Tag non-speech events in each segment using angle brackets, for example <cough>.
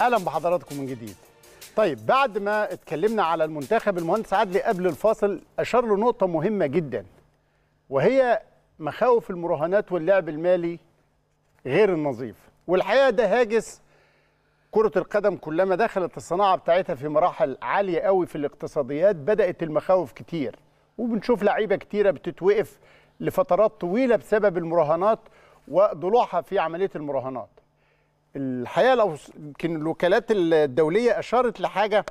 اهلا بحضراتكم من جديد طيب بعد ما اتكلمنا على المنتخب المهندس عدلي قبل الفاصل اشار لنقطه مهمه جدا وهي مخاوف المراهنات واللعب المالي غير النظيف والحقيقه ده هاجس كرة القدم كلما دخلت الصناعة بتاعتها في مراحل عالية قوي في الاقتصاديات بدأت المخاوف كتير وبنشوف لعيبة كتيرة بتتوقف لفترات طويلة بسبب المراهنات وضلوعها في عملية المراهنات الحقيقه لو يمكن الوكالات الدوليه اشارت لحاجه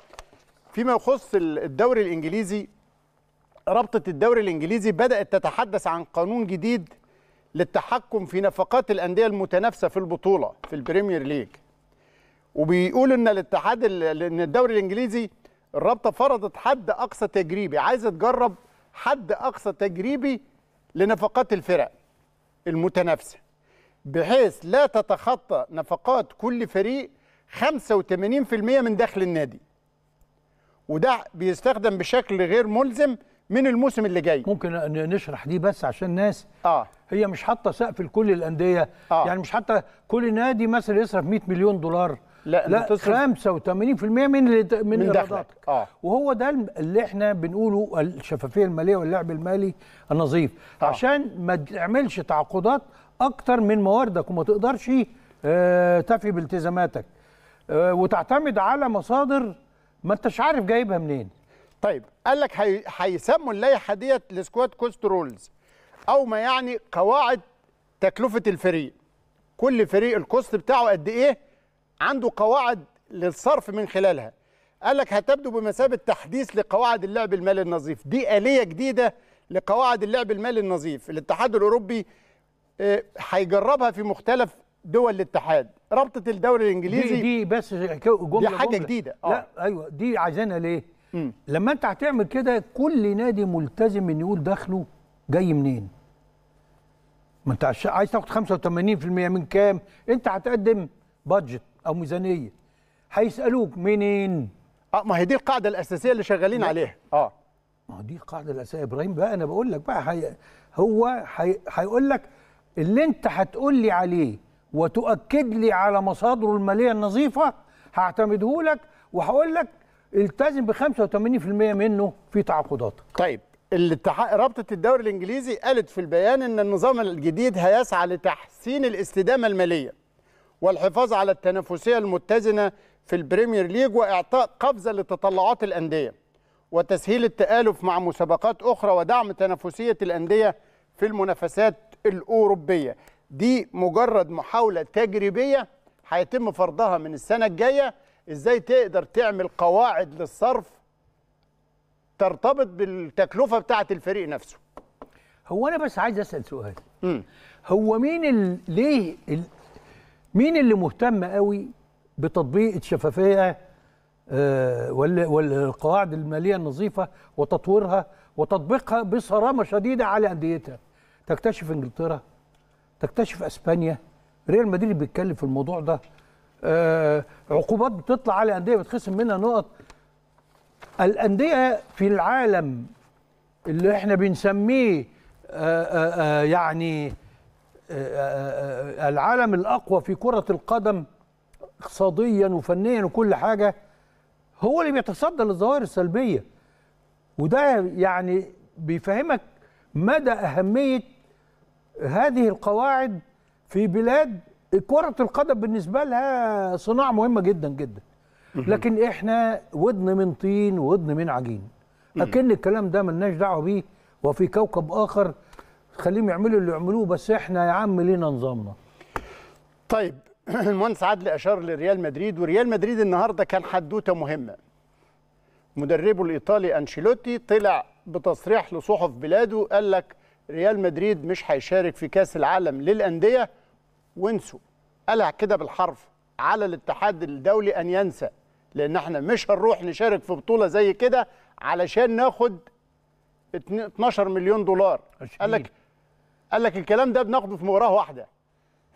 فيما يخص الدوري الانجليزي رابطه الدوري الانجليزي بدات تتحدث عن قانون جديد للتحكم في نفقات الانديه المتنافسه في البطوله في البريمير ليج وبيقول ان الاتحاد ان الدوري الانجليزي الرابطه فرضت حد اقصى تجريبي عايزه تجرب حد اقصى تجريبي لنفقات الفرق المتنافسه بحيث لا تتخطى نفقات كل فريق 85% من دخل النادي وده بيستخدم بشكل غير ملزم من الموسم اللي جاي ممكن نشرح دي بس عشان الناس اه هي مش حاطه سقف لكل الانديه آه. يعني مش حاطه كل نادي مثلا يصرف 100 مليون دولار لا, لا 85% من من, من ايراداتك آه. وهو ده اللي احنا بنقوله الشفافيه الماليه واللعب المالي النظيف آه. عشان ما تعملش تعاقدات اكتر من مواردك وما تقدرش آه تفي بالتزاماتك آه وتعتمد على مصادر ما انتش عارف جايبها منين طيب قال لك هيسموا اللائحه ديت السكواد كوست رولز او ما يعني قواعد تكلفه الفريق كل فريق الكوست بتاعه قد ايه عنده قواعد للصرف من خلالها قال لك هتبدو بمثابة تحديث لقواعد اللعب المالي النظيف دي آلية جديدة لقواعد اللعب المالي النظيف الاتحاد الأوروبي آه، هيجربها في مختلف دول الاتحاد رابطة الدوري الإنجليزي دي, دي بس جملة دي حاجة جملة. جديدة آه. لا أيوة دي عايزينها ليه م. لما أنت هتعمل كده كل نادي ملتزم إن يقول دخله جاي منين ما أنت عايز تاخد 85% من كام أنت هتقدم بادجت او ميزانيه هيسالوك منين اه ما هي دي القاعده الاساسيه اللي شغالين لا. عليها اه ما هو دي القاعده الاساسيه ابراهيم بقى انا بقول لك بقى حي... هو هيقول حي... لك اللي انت هتقول لي عليه وتؤكد لي على مصادره الماليه النظيفه هعتمده لك وهقول لك التزم ب 85% منه في تعاقدات طيب الاتحاد رابطه الدوري الانجليزي قالت في البيان ان النظام الجديد هيسعى لتحسين الاستدامه الماليه والحفاظ على التنافسيه المتزنه في البريمير ليج واعطاء قفزه لتطلعات الانديه وتسهيل التالف مع مسابقات اخرى ودعم تنافسيه الانديه في المنافسات الاوروبيه دي مجرد محاوله تجريبيه هيتم فرضها من السنه الجايه ازاي تقدر تعمل قواعد للصرف ترتبط بالتكلفه بتاعه الفريق نفسه هو انا بس عايز اسال سؤال مم. هو مين ليه ال... مين اللي مهتم قوي بتطبيق الشفافيه آه، والقواعد الماليه النظيفه وتطويرها وتطبيقها بصرامه شديده على انديتها تكتشف انجلترا تكتشف اسبانيا ريال مدريد بيتكلم في الموضوع ده آه، عقوبات بتطلع على انديه بتخصم منها نقط الانديه في العالم اللي احنا بنسميه آآ آه، آآ يعني العالم الاقوى في كره القدم اقتصاديا وفنيا وكل حاجه هو اللي بيتصدى للظواهر السلبيه وده يعني بيفهمك مدى اهميه هذه القواعد في بلاد كره القدم بالنسبه لها صناعه مهمه جدا جدا لكن احنا ودن من طين ودن من عجين اكن الكلام ده ملناش دعوه بيه وفي كوكب اخر خليهم يعملوا اللي يعملوه بس احنا يا عم لينا نظامنا طيب <clears throat> المهندس عدلي اشار لريال مدريد وريال مدريد النهارده كان حدوته مهمه مدربه الايطالي انشيلوتي طلع بتصريح لصحف بلاده قال لك ريال مدريد مش هيشارك في كاس العالم للانديه وانسوا قالها كده بالحرف على الاتحاد الدولي ان ينسى لان احنا مش هنروح نشارك في بطوله زي كده علشان ناخد 12 مليون دولار قال لك قال لك الكلام ده بناخده في مباراه واحده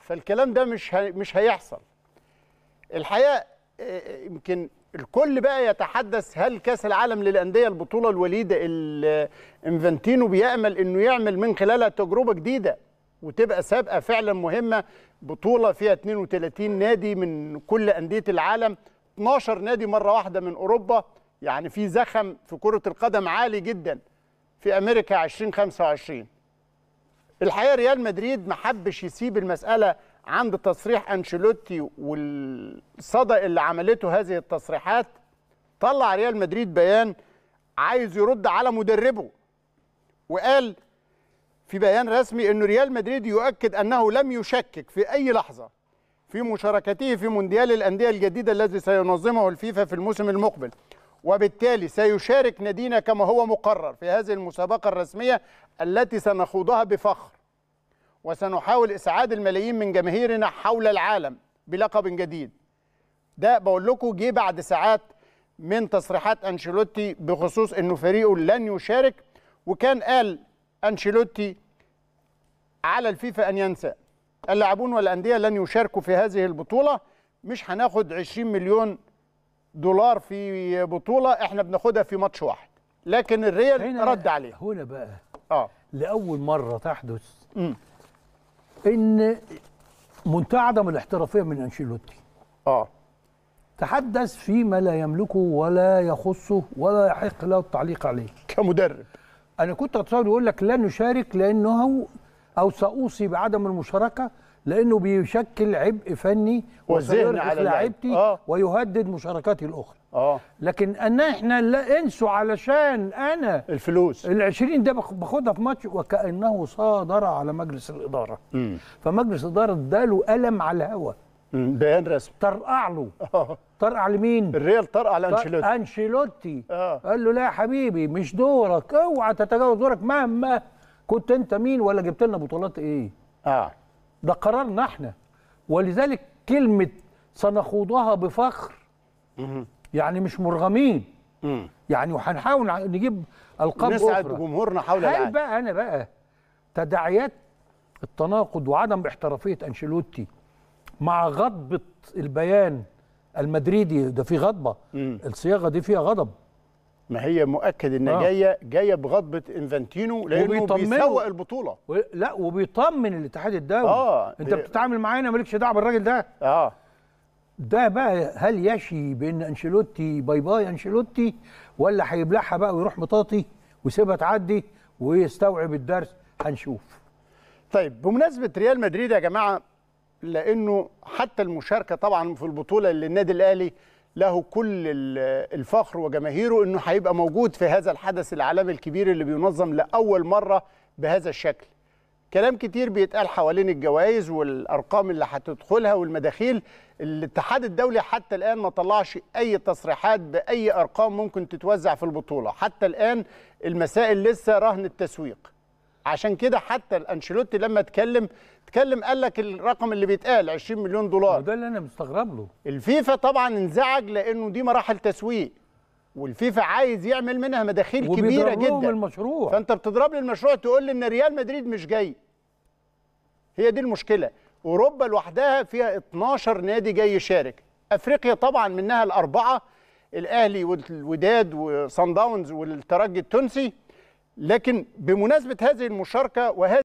فالكلام ده مش هي... مش هيحصل الحقيقه آه، آه، يمكن الكل بقى يتحدث هل كاس العالم للانديه البطوله الوليده اللي آه، انفانتينو بيامل انه يعمل من خلالها تجربه جديده وتبقى سابقه فعلا مهمه بطوله فيها 32 نادي من كل انديه العالم 12 نادي مره واحده من اوروبا يعني في زخم في كره القدم عالي جدا في امريكا 2025 الحقيقه ريال مدريد ما حبش يسيب المساله عند تصريح انشيلوتي والصدى اللي عملته هذه التصريحات طلع ريال مدريد بيان عايز يرد على مدربه وقال في بيان رسمي ان ريال مدريد يؤكد انه لم يشكك في اي لحظه في مشاركته في مونديال الانديه الجديده الذي سينظمه الفيفا في الموسم المقبل وبالتالي سيشارك نادينا كما هو مقرر في هذه المسابقة الرسمية التي سنخوضها بفخر وسنحاول إسعاد الملايين من جماهيرنا حول العالم بلقب جديد ده بقول لكم جه بعد ساعات من تصريحات أنشيلوتي بخصوص أنه فريقه لن يشارك وكان قال أنشيلوتي على الفيفا أن ينسى اللاعبون والأندية لن يشاركوا في هذه البطولة مش هناخد 20 مليون دولار في بطوله احنا بناخدها في ماتش واحد لكن الريال رد عليه هنا بقى اه لاول مره تحدث م. ان عدم الاحترافيه من انشيلوتي اه تحدث فيما لا يملكه ولا يخصه ولا يحق له التعليق عليه كمدرب انا كنت اتصور يقول لك لا نشارك لانه او ساوصي بعدم المشاركه لانه بيشكل عبء فني وذهن على لاعبتي آه. ويهدد مشاركاتي الاخرى اه لكن ان احنا لا انسوا علشان انا الفلوس ال 20 ده باخدها في ماتش وكانه صادر على مجلس الاداره م. فمجلس الاداره اداله قلم على الهوا بيان رسمي طرقع له آه. طرقع لمين؟ الريال طرقع لانشيلوتي انشيلوتي آه. قال له لا يا حبيبي مش دورك اوعى تتجاوز دورك مهما كنت انت مين ولا جبت لنا بطولات ايه؟ اه ده قرارنا احنا ولذلك كلمه سنخوضها بفخر يعني مش مرغمين يعني وهنحاول نجيب القاب نسعد أخرى. جمهورنا حول العالم هل بقى انا بقى تداعيات التناقض وعدم احترافيه انشيلوتي مع غضبه البيان المدريدي ده في غضبه الصياغه دي فيها غضب ما هي مؤكد انها آه. جايه جايه بغضبه انفانتينو لانه بيسوق البطوله و... لا وبيطمن الاتحاد الدولي آه. انت بتتعامل معانا مالكش دعوه بالراجل ده اه ده بقى هل يشي بان انشيلوتي باي باي انشيلوتي ولا هيبلعها بقى ويروح مطاطي ويسيبها تعدي ويستوعب الدرس هنشوف طيب بمناسبه ريال مدريد يا جماعه لانه حتى المشاركه طبعا في البطوله اللي النادي الاهلي له كل الفخر وجماهيره انه هيبقى موجود في هذا الحدث العالمي الكبير اللي بينظم لاول مره بهذا الشكل كلام كتير بيتقال حوالين الجوائز والارقام اللي هتدخلها والمداخيل الاتحاد الدولي حتى الان ما طلعش اي تصريحات باي ارقام ممكن تتوزع في البطوله حتى الان المسائل لسه رهن التسويق عشان كده حتى الانشيلوتي لما اتكلم اتكلم قال لك الرقم اللي بيتقال 20 مليون دولار ده اللي انا مستغرب له الفيفا طبعا انزعج لانه دي مراحل تسويق والفيفا عايز يعمل منها مداخيل كبيره جدا المشروع فانت بتضرب لي المشروع تقول لي ان ريال مدريد مش جاي هي دي المشكله اوروبا لوحدها فيها 12 نادي جاي يشارك افريقيا طبعا منها الاربعه الاهلي والوداد وسان داونز والترجي التونسي لكن بمناسبة هذه المشاركة وهذه